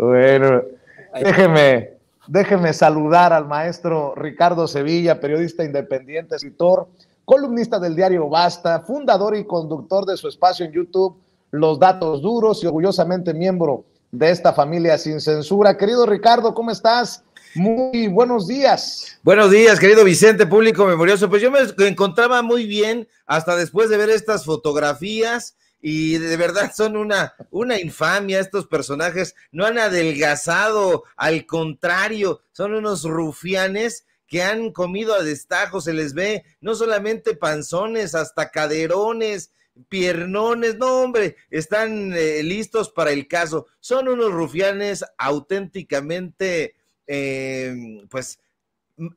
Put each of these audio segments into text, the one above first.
Bueno, déjeme, déjeme saludar al maestro Ricardo Sevilla, periodista independiente, escritor, columnista del diario Basta, fundador y conductor de su espacio en YouTube, Los Datos Duros y orgullosamente miembro de esta familia sin censura. Querido Ricardo, ¿cómo estás? Muy buenos días. Buenos días, querido Vicente, público memorioso. Pues yo me encontraba muy bien hasta después de ver estas fotografías y de verdad son una, una infamia estos personajes, no han adelgazado, al contrario, son unos rufianes que han comido a destajo, se les ve no solamente panzones, hasta caderones, piernones, no hombre, están eh, listos para el caso, son unos rufianes auténticamente, eh, pues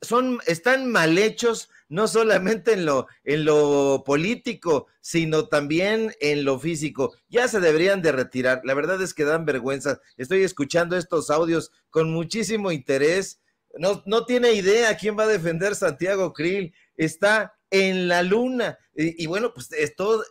son, están mal hechos no solamente en lo, en lo político, sino también en lo físico. Ya se deberían de retirar. La verdad es que dan vergüenza. Estoy escuchando estos audios con muchísimo interés. No, no tiene idea quién va a defender Santiago Krill. Está en la luna. Y, bueno, pues esto todo,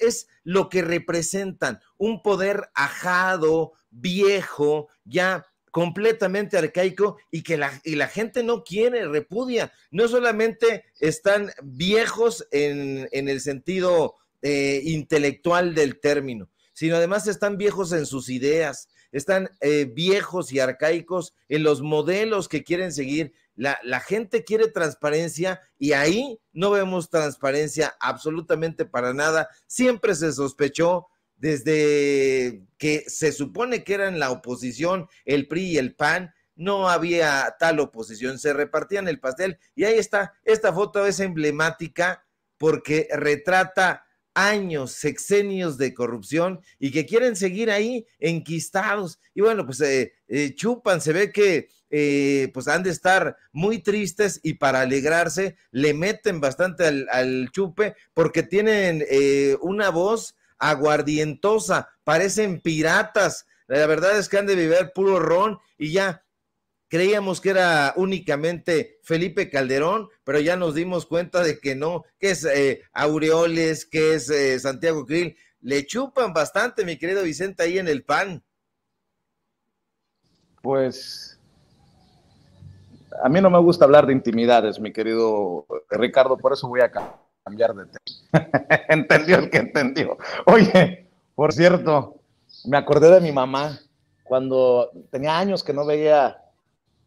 es lo que representan, un poder ajado, viejo, ya completamente arcaico y que la, y la gente no quiere, repudia. No solamente están viejos en, el sentido eh, intelectual del término, sino además están viejos en sus ideas, están eh, viejos y arcaicos en los modelos que quieren seguir. La, la, gente quiere transparencia y ahí no vemos transparencia absolutamente para nada. Siempre se sospechó desde que se supone que eran la oposición, el PRI y el PAN, no había tal oposición, se repartían el pastel. Y ahí está, esta foto es emblemática porque retrata años, sexenios de corrupción y que quieren seguir ahí enquistados. Y bueno, pues eh, eh, chupan, se ve que eh, pues han de estar muy tristes y para alegrarse le meten bastante al, al chupe porque tienen una voz aguardientosa, parecen piratas. La verdad es que han de beber puro ron y ya creíamos que era únicamente Felipe Calderón, pero ya nos dimos cuenta de que no, que es eh, Aureoles, que es eh, Santiago Grill, Le chupan bastante, mi querido Vicente, ahí en el pan. Pues a mí no me gusta hablar de intimidades, mi querido Ricardo, por eso voy acá cambiar de tema. entendió el que entendió. Oye, por cierto, me acordé de mi mamá cuando tenía años que no veía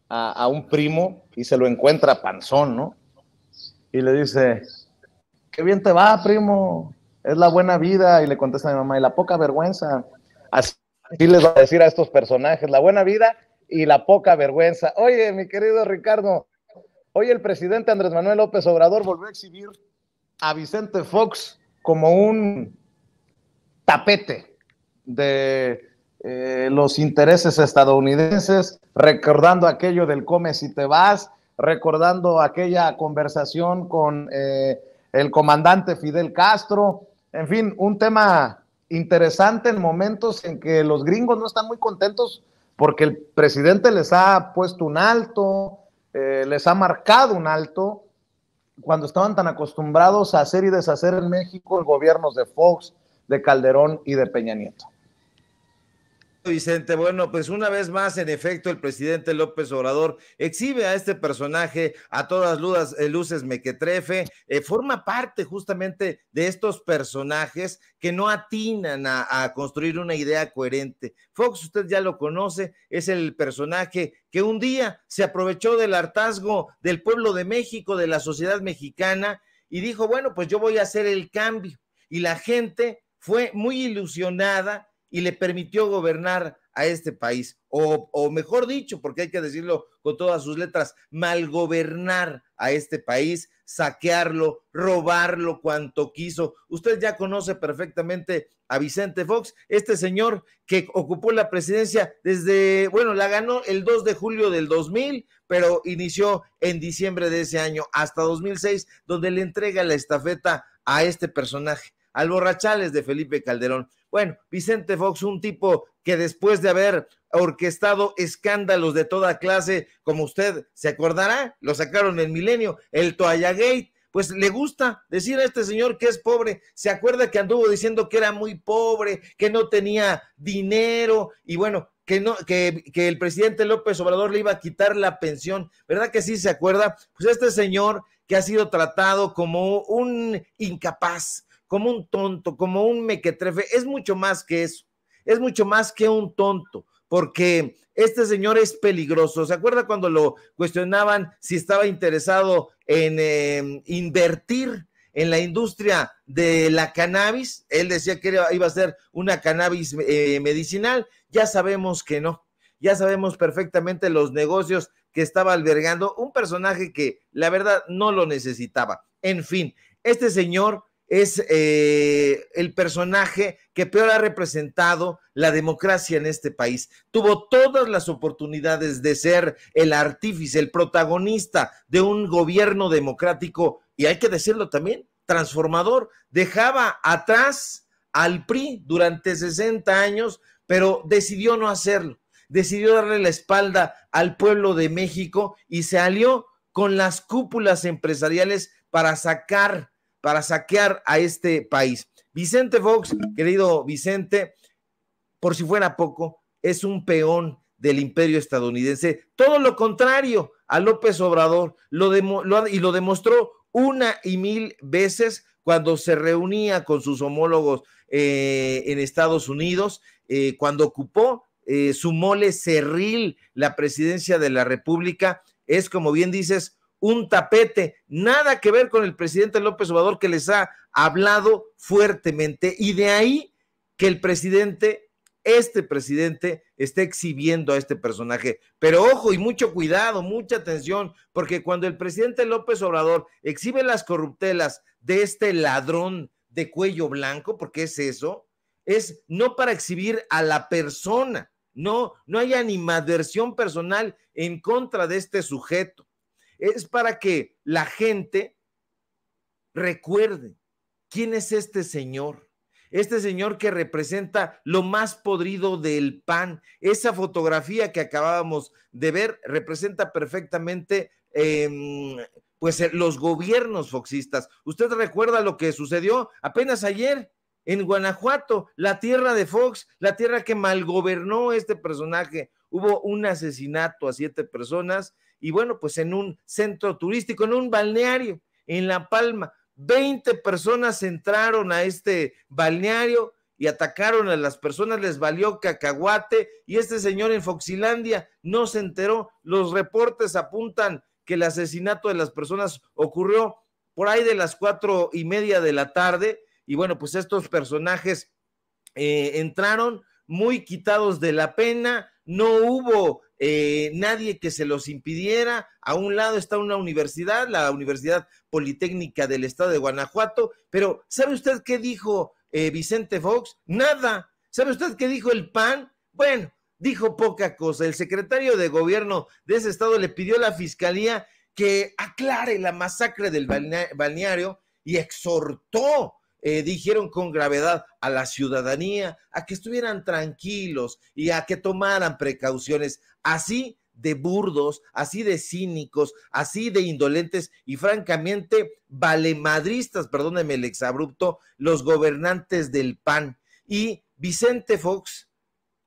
a, un primo y se lo encuentra panzón, ¿no? Y le dice, qué bien te va, primo, es la buena vida. Y le contesta a mi mamá, y la poca vergüenza. Así les va a decir a estos personajes, la buena vida y la poca vergüenza. Oye, mi querido Ricardo, hoy el presidente Andrés Manuel López Obrador volvió a exhibir a Vicente Fox como un tapete de eh, los intereses estadounidenses, recordando aquello del come si te vas, recordando aquella conversación con eh, el comandante Fidel Castro, en fin, un tema interesante en momentos en que los gringos no están muy contentos porque el presidente les ha puesto un alto, eh, les ha marcado un alto cuando estaban tan acostumbrados a hacer y deshacer en México el gobiernos de Fox, de Calderón y de Peña Nieto. Vicente. Bueno, pues una vez más, en efecto, el presidente López Obrador exhibe a este personaje a todas eh, luces mequetrefe, eh, forma parte justamente de estos personajes que no atinan a construir una idea coherente. Fox, usted ya lo conoce, es el personaje que un día se aprovechó del hartazgo del pueblo de México, de la sociedad mexicana, y dijo, bueno, pues yo voy a hacer el cambio. Y la gente fue muy ilusionada y le permitió gobernar a este país, o, o, mejor dicho, porque hay que decirlo con todas sus letras, malgobernar a este país, saquearlo, robarlo cuanto quiso. Usted ya conoce perfectamente a Vicente Fox, este señor que ocupó la presidencia desde, bueno, la ganó el 2 de julio del 2000, pero inició en diciembre de ese año hasta 2006, donde le entrega la estafeta a este personaje Alborrachales de Felipe Calderón. Bueno, Vicente Fox, un tipo que después de haber orquestado escándalos de toda clase, como usted se acordará, lo sacaron en Milenio, el Toalla Gate, pues le gusta decir a este señor que es pobre. Se acuerda que anduvo diciendo que era muy pobre, que no tenía dinero y bueno, que no que, que el presidente López Obrador le iba a quitar la pensión. ¿Verdad que sí se acuerda? Pues este señor que ha sido tratado como un incapaz, como un tonto, como un mequetrefe. Es mucho más que eso. Es mucho más que un tonto, porque este señor es peligroso. ¿Se acuerda cuando lo cuestionaban si estaba interesado en em, invertir? en la industria de la cannabis. Él decía que iba a ser una cannabis eh, medicinal. Ya sabemos que no. Ya sabemos perfectamente los negocios que estaba albergando un personaje que la verdad no lo necesitaba. En fin, este señor es eh, el personaje que peor ha representado la democracia en este país. Tuvo todas las oportunidades de ser el artífice, el protagonista de un gobierno democrático y hay que decirlo también, transformador. Dejaba atrás al PRI durante 60 años, pero decidió no hacerlo. Decidió darle la espalda al pueblo de México y se alió con las cúpulas empresariales para sacar para saquear a este país. Vicente Fox, querido Vicente, por si fuera poco, es un peón del imperio estadounidense. Todo lo contrario a López Obrador, lo, y lo demostró una y mil veces cuando se reunía con sus homólogos eh, en Estados Unidos, eh, cuando ocupó eh, su mole cerril la presidencia de la República. Es, como bien dices, un tapete, nada que ver con el presidente López Obrador que les ha hablado fuertemente y de ahí que el presidente, este presidente, esté exhibiendo a este personaje. Pero ojo y mucho cuidado, mucha atención, porque cuando el presidente López Obrador exhibe las corruptelas de este ladrón de cuello blanco, porque es eso, es no para exhibir a la persona, no, no hay animadversión personal en contra de este sujeto es para que la gente recuerde quién es este señor. Este señor que representa lo más podrido del pan. Esa fotografía que acabábamos de ver representa perfectamente em, pues eh, los gobiernos foxistas. Usted recuerda lo que sucedió apenas ayer en Guanajuato, la tierra de Fox, la tierra que malgobernó este personaje, hubo un asesinato a siete personas y bueno, pues en un centro turístico, en un balneario, en La Palma. 20 personas entraron a este balneario y atacaron a las personas, les valió cacahuate y este señor en Foxilandia no se enteró. Los reportes apuntan que el asesinato de las personas ocurrió por ahí de las cuatro y media de la tarde y bueno, pues estos personajes eh, entraron muy quitados de la pena, no hubo eh, nadie que se los impidiera. A un lado está una universidad, la Universidad Politécnica del Estado de Guanajuato, pero ¿sabe usted qué dijo eh, Vicente Fox? Nada. ¿Sabe usted qué dijo el PAN? Bueno, dijo poca cosa. El secretario de gobierno de ese estado le pidió a la fiscalía que aclare la masacre del balneario y exhortó eh, dijeron con gravedad a la ciudadanía a que estuvieran tranquilos y a que tomaran precauciones. Así de burdos, así de cínicos, así de indolentes y francamente valemadristas, perdónenme el exabrupto, los gobernantes del PAN. Y Vicente Fox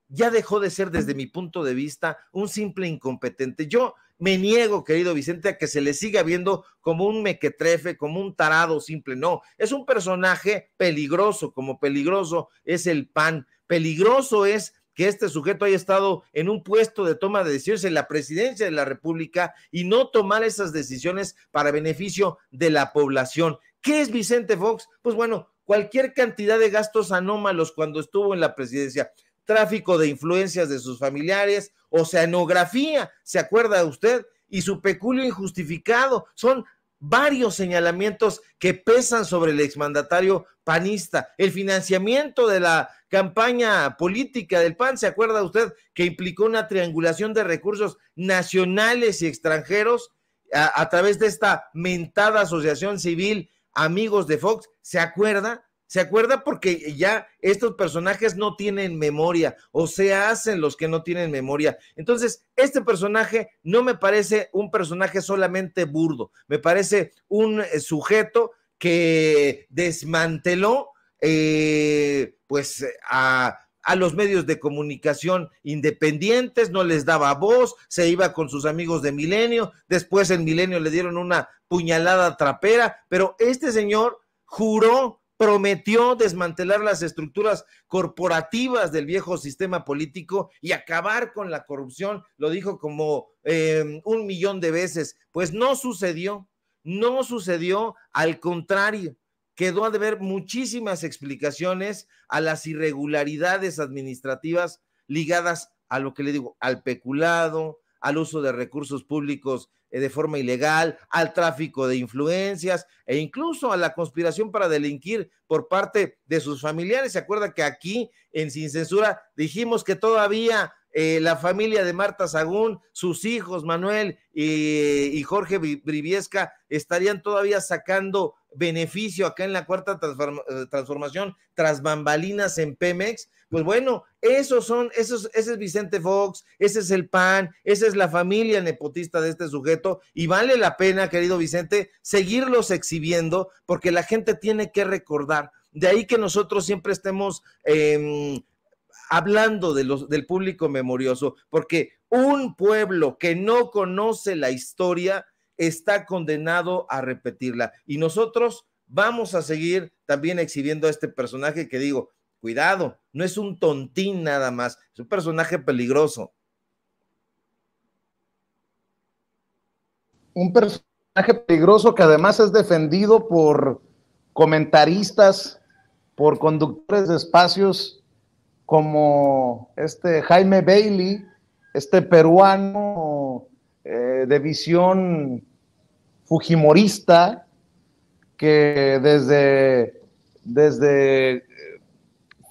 ya dejó de ser, desde mi punto de vista, un simple incompetente. Yo me niego, querido Vicente, a que se le siga viendo como un mequetrefe, como un tarado simple. No, es un personaje peligroso, como peligroso es el PAN. Peligroso es que este sujeto haya estado en un puesto de toma de decisiones en la presidencia de la República y no tomar esas decisiones para beneficio de la población. ¿Qué es Vicente Fox? Pues bueno, cualquier cantidad de gastos anómalos cuando estuvo en la presidencia tráfico de influencias de sus familiares, oceanografía, ¿se acuerda usted? Y su peculio injustificado. Son varios señalamientos que pesan sobre el exmandatario panista. El financiamiento de la campaña política del PAN, ¿se acuerda usted que implicó una triangulación de recursos nacionales y extranjeros a, a través de esta mentada asociación civil Amigos de Fox? ¿Se acuerda? se acuerda porque ya estos personajes no tienen memoria o se hacen los que no tienen memoria. Entonces, este personaje no me parece un personaje solamente burdo, me parece un eh, sujeto que desmanteló eh, pues eh, a a los medios de comunicación independientes, no les daba voz, se iba con sus amigos de Milenio, después en Milenio le dieron una puñalada trapera, pero este señor juró prometió desmantelar las estructuras corporativas del viejo sistema político y acabar con la corrupción, lo dijo como eh, un millón de veces, pues no sucedió, no sucedió, al contrario, quedó a deber muchísimas explicaciones a las irregularidades administrativas ligadas a lo que le digo, al peculado, al uso de recursos públicos eh, de forma ilegal, al tráfico de influencias e incluso a la conspiración para delinquir por parte de sus familiares. Se acuerda que aquí en Sin Censura dijimos que todavía eh, la familia de Marta Sagún, sus hijos Manuel y, Jorge Briviesca estarían todavía sacando beneficio acá en la cuarta eh, transformación tras bambalinas en Pemex, pues bueno, esos son, esos, ese es Vicente Fox, ese es el PAN, esa es la familia nepotista de este sujeto y vale la pena, querido Vicente, seguirlos exhibiendo porque la gente tiene que recordar. De ahí que nosotros siempre estemos eh, hablando de los, del público memorioso, porque un pueblo que no conoce la historia está condenado a repetirla. Y nosotros vamos a seguir también exhibiendo a este personaje que digo, cuidado, no es un tontín nada más, es un personaje peligroso. Un personaje peligroso que además es defendido por comentaristas, por conductores de espacios como este Jaime Bailey, este peruano eh, de visión fujimorista, que desde, desde eh,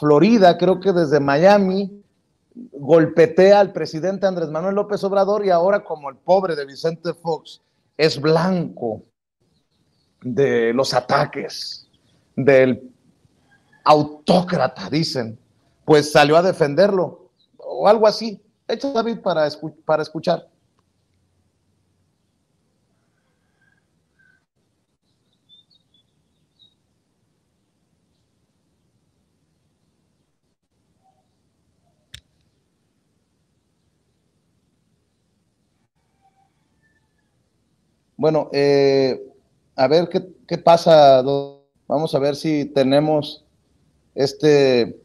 Florida, creo que desde Miami, golpetea al presidente Andrés Manuel López Obrador y ahora como el pobre de Vicente Fox es blanco de los ataques del autócrata, dicen, pues salió a defenderlo o algo así. Echa David para, para escuchar. Bueno, eh, a ver qué pasa. Vamos a ver si tenemos este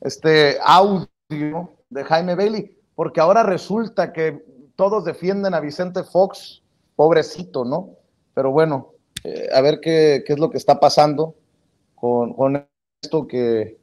este audio de Jaime Bailey, porque ahora resulta que todos defienden a Vicente Fox, pobrecito, ¿no? Pero bueno, eh, a ver qué, es lo que está pasando con, esto que,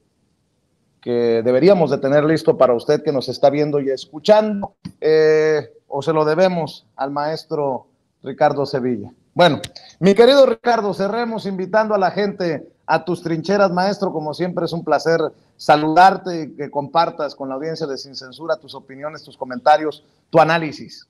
que, deberíamos de tener listo para usted que nos está viendo y escuchando, eh, o se lo debemos al maestro Ricardo Sevilla. Bueno, mi querido Ricardo, cerremos invitando a la gente a tus trincheras, maestro. Como siempre es un placer saludarte y que compartas con la audiencia de Sin Censura tus opiniones, tus comentarios, tu análisis.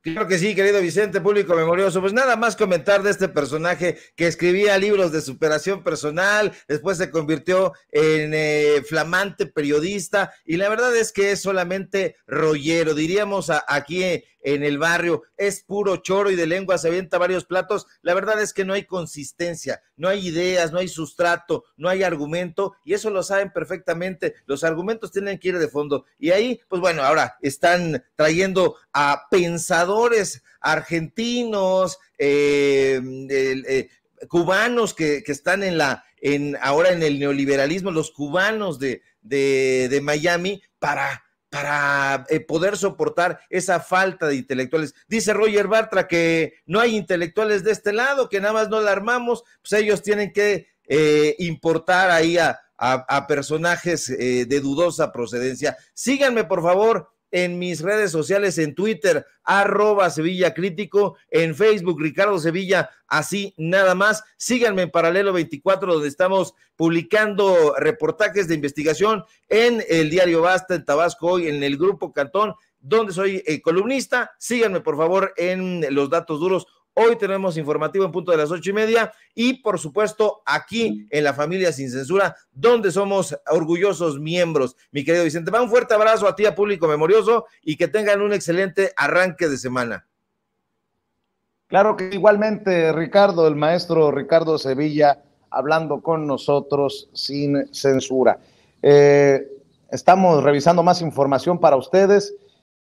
Claro que sí, querido Vicente, público memorioso. Pues nada más comentar de este personaje que escribía libros de superación personal, después se convirtió en eh, flamante periodista y la verdad es que es solamente rollero, diríamos a, aquí en el barrio, es puro choro y de lengua se avienta varios platos. La verdad es que no hay consistencia, no hay ideas, no hay sustrato, no hay argumento y eso lo saben perfectamente. Los argumentos tienen que ir de fondo. Y ahí, pues bueno, ahora están trayendo a pensadores argentinos, eh, eh, cubanos que, están en la, en, ahora en el neoliberalismo, los cubanos de, de Miami, para para eh, poder soportar esa falta de intelectuales. Dice Roger Bartra que no hay intelectuales de este lado, que nada más no la armamos, pues ellos tienen que eh, importar ahí a, personajes eh, de dudosa procedencia. Síganme, por favor, en mis redes sociales, en Twitter, arroba Sevilla Crítico, en Facebook, Ricardo Sevilla, así nada más. Síganme en Paralelo 24, donde estamos publicando reportajes de investigación en el diario Basta, en Tabasco hoy, en el Grupo Cantón, donde soy eh, columnista. Síganme, por favor, en Los Datos Duros Hoy tenemos informativo en punto de las ocho y media y por supuesto aquí en la familia sin censura, donde somos orgullosos miembros. Mi querido Vicente, va un fuerte abrazo a ti, a público memorioso y que tengan un excelente arranque de semana. Claro que igualmente Ricardo, el maestro Ricardo Sevilla, hablando con nosotros sin censura. Eh, estamos revisando más información para ustedes.